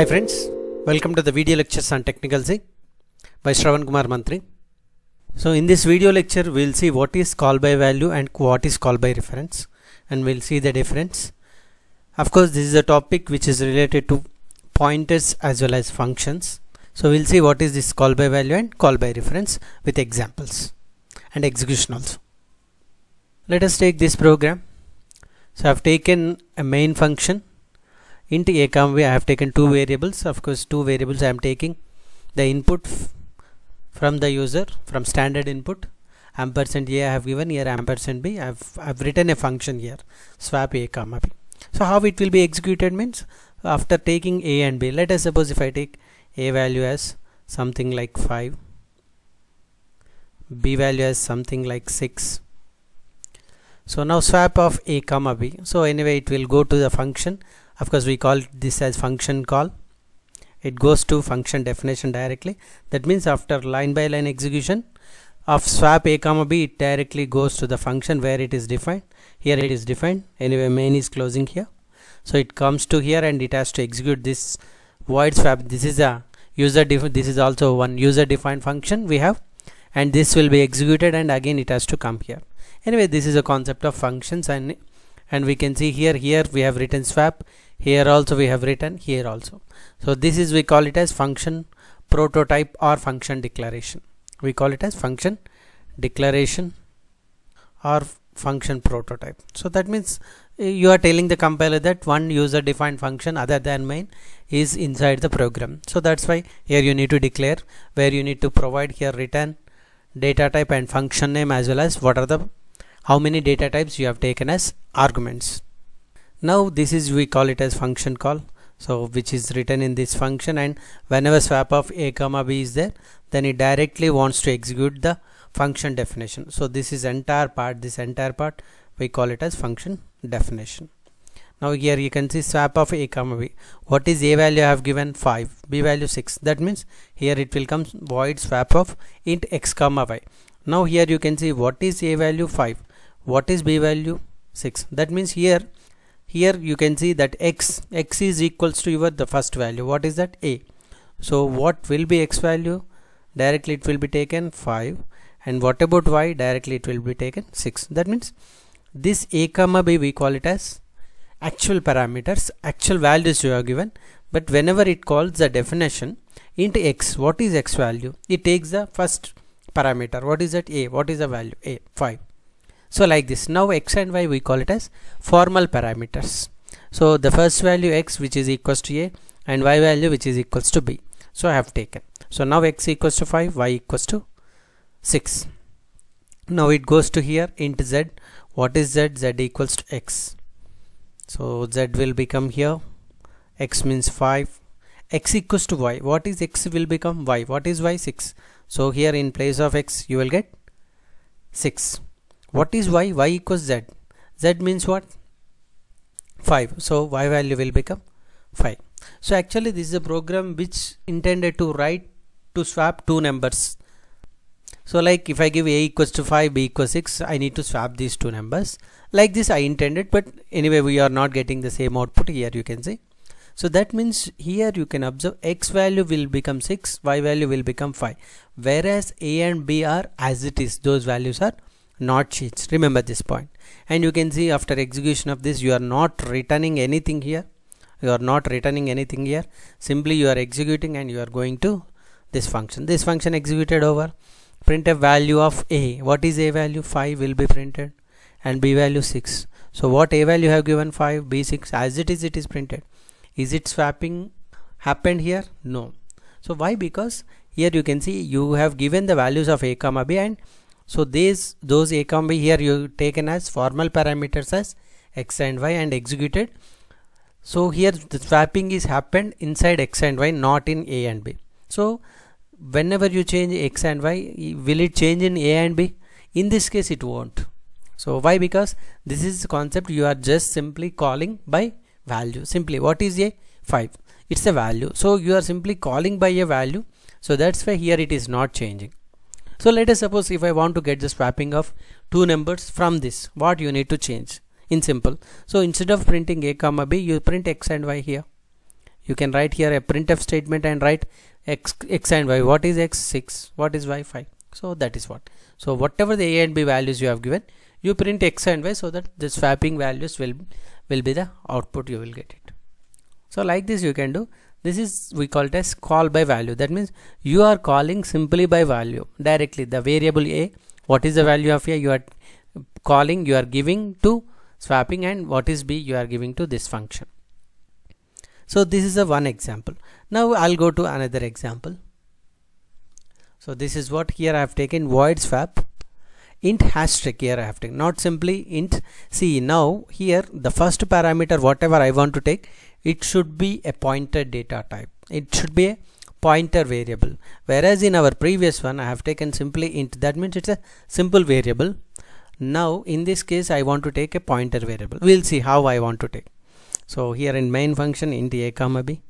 Hi friends, welcome to the video lectures on Technical Z by Shravan Kumar Mantri. So in this video lecture we'll see what is call by value and what is call by reference and we'll see the difference. Of course this is a topic which is related to pointers as well as functions. So we'll see what is this call by value and call by reference with examples and execution also. Let us take this program. So I've taken a main function into a comma, I have taken two variables of course two variables I am taking the input from the user from standard input ampersand a I have given here ampersand b I have, I have written a function here swap a comma b so how it will be executed means after taking a and b let us suppose if I take a value as something like 5 b value as something like 6 so now swap of a comma b so anyway it will go to the function of course we call this as function call it goes to function definition directly that means after line by line execution of swap a comma b it directly goes to the function where it is defined here it is defined anyway main is closing here so it comes to here and it has to execute this void swap this is a user this is also one user defined function we have and this will be executed and again it has to come here anyway this is a concept of functions and and we can see here here we have written swap here also we have written here also so this is we call it as function prototype or function declaration we call it as function declaration or function prototype so that means eh, you are telling the compiler that one user defined function other than main is inside the program so that's why here you need to declare where you need to provide here return data type and function name as well as what are the how many data types you have taken as arguments now this is we call it as function call so which is written in this function and whenever swap of a comma b is there then it directly wants to execute the function definition so this is entire part this entire part we call it as function definition now here you can see swap of a comma b what is a value I have given 5 b value 6 that means here it will come void swap of int x comma y now here you can see what is a value 5 what is b value 6 that means here here you can see that x x is equals to your the first value what is that a so what will be x value directly it will be taken 5 and what about y directly it will be taken 6 that means this a comma b we call it as actual parameters actual values you are given but whenever it calls the definition into x what is x value it takes the first parameter what is that a what is the value a 5 so like this. Now x and y we call it as formal parameters. So the first value x which is equals to a and y value which is equals to b. So I have taken. So now x equals to 5, y equals to 6. Now it goes to here int z. What is z? z equals to x. So z will become here. x means 5. x equals to y. What is x will become y. What is y? 6. So here in place of x you will get 6. What is y? y equals z. z means what? 5. So y value will become 5. So actually this is a program which intended to write to swap two numbers. So like if I give a equals to 5, b equals 6, I need to swap these two numbers. Like this I intended but anyway we are not getting the same output here you can see. So that means here you can observe x value will become 6, y value will become 5. Whereas a and b are as it is, those values are not sheets remember this point and you can see after execution of this you are not returning anything here you are not returning anything here simply you are executing and you are going to this function this function executed over print a value of a what is a value 5 will be printed and b value 6 so what a value have given 5 b6 as it is it is printed is it swapping happened here no so why because here you can see you have given the values of a comma b and so these those a b here you taken as formal parameters as x and y and executed. So here the swapping is happened inside x and y not in a and b. So whenever you change x and y will it change in a and b? In this case it won't. So why? Because this is concept you are just simply calling by value. Simply what is a 5? It's a value. So you are simply calling by a value. So that's why here it is not changing. So let us suppose if I want to get the swapping of two numbers from this, what you need to change in simple. So instead of printing a comma b, you print x and y here. You can write here a printf statement and write x, x and y. What is x? 6. What is y? 5. So that is what. So whatever the a and b values you have given, you print x and y so that the swapping values will, will be the output you will get it. So like this you can do this is we call it as call by value that means you are calling simply by value directly the variable a what is the value of a you are calling you are giving to swapping and what is b you are giving to this function so this is a one example now I'll go to another example so this is what here I have taken void swap int trick here I have taken not simply int see now here the first parameter whatever I want to take it should be a pointer data type it should be a pointer variable whereas in our previous one I have taken simply int that means it's a simple variable now in this case I want to take a pointer variable we'll see how I want to take so here in main function int a comma b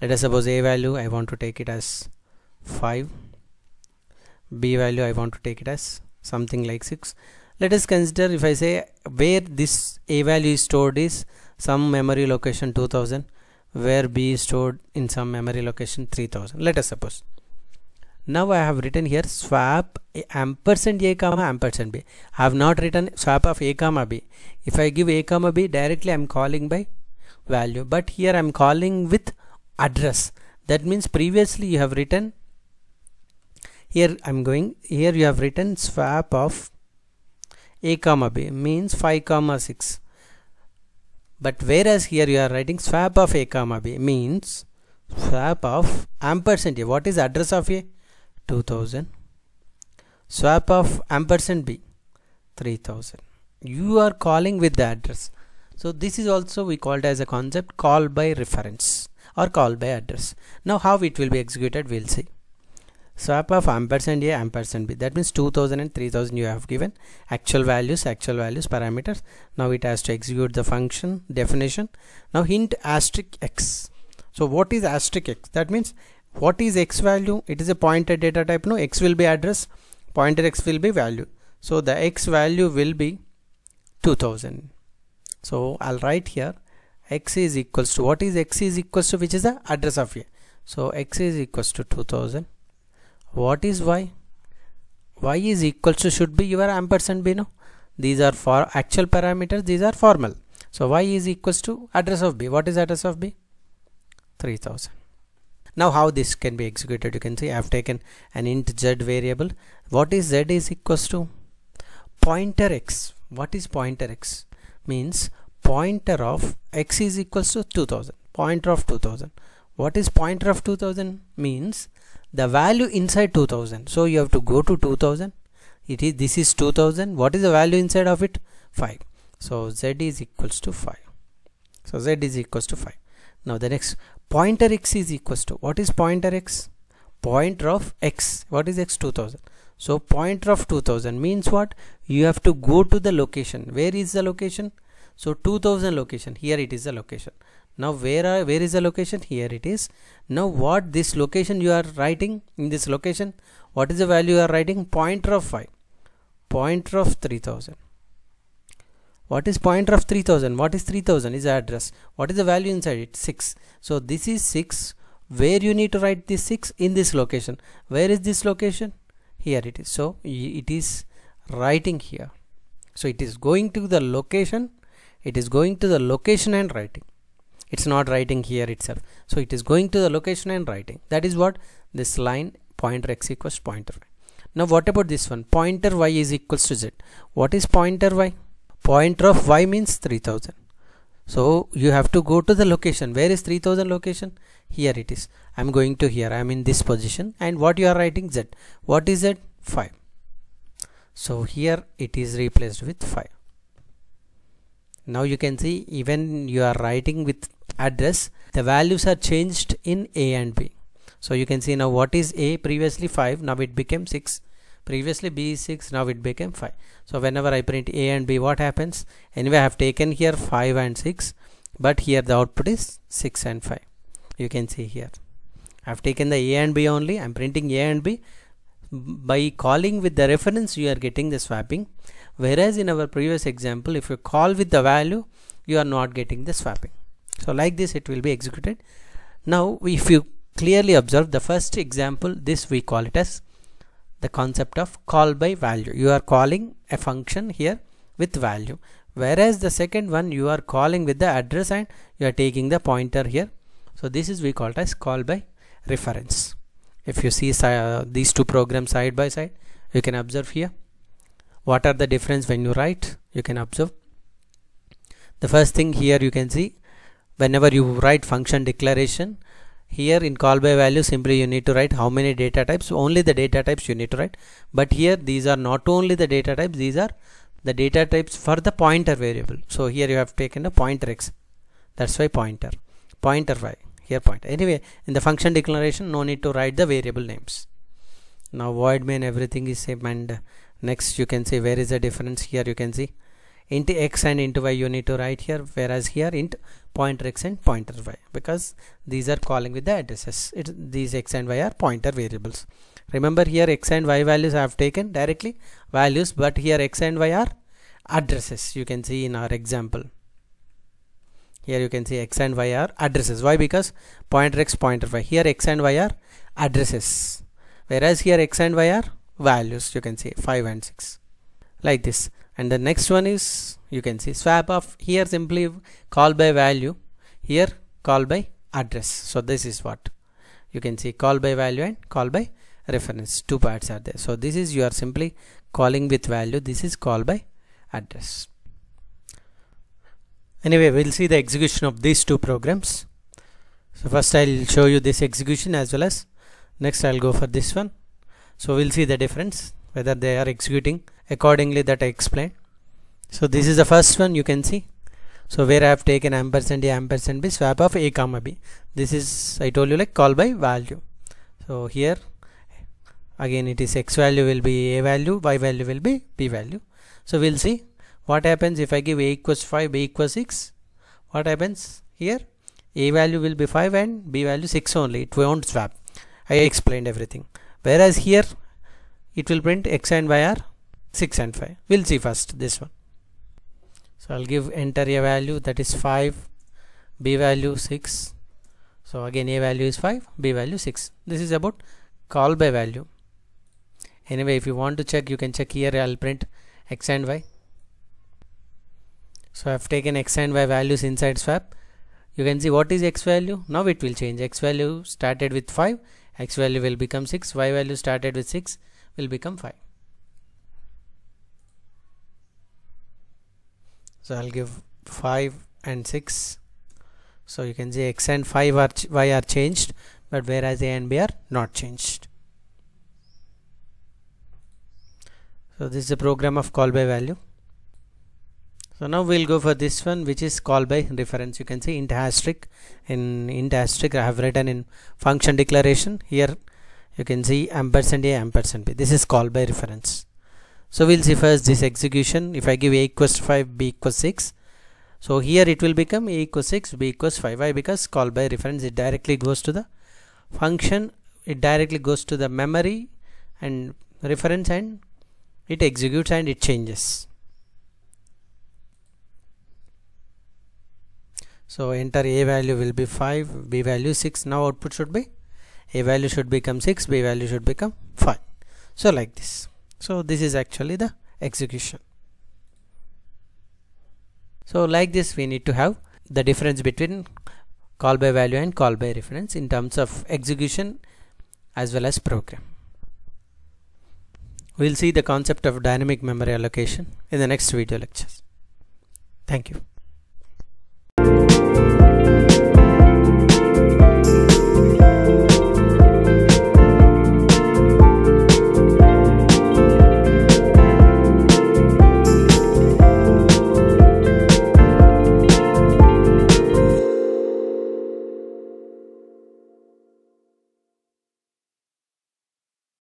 let us suppose a value I want to take it as 5 b value I want to take it as something like 6 let us consider if I say where this a value is stored is some memory location 2000 where b is stored in some memory location 3000 let us suppose now I have written here swap ampersand a comma ampersand b I have not written swap of a comma b if I give a comma b directly I'm calling by value but here I'm calling with address that means previously you have written here I'm going here you have written swap of a comma b means 5 comma 6 but whereas here you are writing swap of a comma b means swap of ampersand a what is address of a 2000 swap of ampersand b 3000 you are calling with the address so this is also we called as a concept call by reference or call by address now how it will be executed we'll see swap of ampersand a ampersand b that means 2000 and 3000 you have given actual values actual values parameters now it has to execute the function definition now hint asterisk x so what is asterisk x that means what is x value it is a pointer data type no x will be address pointer x will be value so the x value will be 2000 so I'll write here x is equals to what is x is equals to which is the address of a so x is equals to 2000 what is y y is equal to should be your ampersand b no these are for actual parameters these are formal so y is equals to address of b what is address of b 3000 now how this can be executed you can see I've taken an int z variable what is z is equals to pointer x what is pointer x means pointer of x is equals to 2000 pointer of 2000 what is pointer of 2000 means the value inside 2000 so you have to go to 2000 it is this is 2000 what is the value inside of it 5 so z is equals to 5 so z is equals to 5 now the next pointer x is equals to what is pointer x pointer of x what is x 2000 so pointer of 2000 means what you have to go to the location where is the location so 2000 location here it is the location now where are where is the location here it is now what this location you are writing in this location what is the value you are writing pointer of 5 pointer of 3000 what is pointer of 3000 what is 3000 is address what is the value inside it 6 so this is 6 where you need to write this 6 in this location where is this location here it is so it is writing here so it is going to the location it is going to the location and writing it's not writing here itself so it is going to the location and writing that is what this line pointer x equals pointer y now what about this one pointer y is equals to z what is pointer y pointer of y means 3000 so you have to go to the location where is 3000 location here it is I'm going to here I'm in this position and what you are writing z what is z 5 so here it is replaced with 5 now you can see even you are writing with address the values are changed in a and b so you can see now what is a previously 5 now it became 6 previously b is 6 now it became 5 so whenever I print a and b what happens anyway I have taken here 5 and 6 but here the output is 6 and 5 you can see here I have taken the a and b only I'm printing a and b by calling with the reference you are getting the swapping whereas in our previous example if you call with the value you are not getting the swapping so like this it will be executed now if you clearly observe the first example this we call it as the concept of call by value you are calling a function here with value whereas the second one you are calling with the address and you are taking the pointer here so this is we call it as call by reference if you see uh, these two programs side by side you can observe here what are the difference when you write you can observe the first thing here you can see whenever you write function declaration here in call by value simply you need to write how many data types only the data types you need to write but here these are not only the data types these are the data types for the pointer variable so here you have taken a pointer x that's why pointer pointer y here pointer anyway in the function declaration no need to write the variable names now void main everything is same and next you can see where is the difference here you can see int x and int y you need to write here whereas here int pointer x and pointer y because these are calling with the addresses these x and y are pointer variables remember here x and y values I have taken directly values but here x and y are addresses you can see in our example here you can see x and y are addresses why because pointer x pointer y here x and y are addresses whereas here x and y are values you can see 5 and 6 like this and the next one is you can see swap of here simply call by value here call by address so this is what you can see call by value and call by reference two parts are there so this is you are simply calling with value this is call by address anyway we'll see the execution of these two programs so first I'll show you this execution as well as next I'll go for this one so we'll see the difference whether they are executing accordingly that I explained so this is the first one you can see so where I have taken ampersand A ampersand B swap of A comma B this is I told you like call by value so here again it is X value will be A value Y value will be B value so we'll see what happens if I give A equals 5 B equals 6 what happens here A value will be 5 and B value 6 only it won't swap I explained everything whereas here it will print X and Y are 6 and 5 we'll see first this one so I'll give enter a value that is 5 B value 6 so again A value is 5 B value 6 this is about call by value anyway if you want to check you can check here I'll print X and Y so I've taken X and Y values inside swap you can see what is X value now it will change X value started with 5 X value will become 6 Y value started with 6 will become 5 so I'll give 5 and 6 so you can see x and 5 are y are changed but whereas a and b are not changed so this is a program of call by value so now we'll go for this one which is call by reference you can see int asterisk in int asterisk I have written in function declaration here you can see ampersand a ampersand b this is call by reference so we'll see first this execution if I give a equals 5 b equals 6 so here it will become a equals 6 b equals 5 why because call by reference it directly goes to the function it directly goes to the memory and reference and it executes and it changes so enter a value will be 5 b value 6 now output should be a value should become 6 b value should become 5 so like this so this is actually the execution so like this we need to have the difference between call by value and call by reference in terms of execution as well as program we'll see the concept of dynamic memory allocation in the next video lectures thank you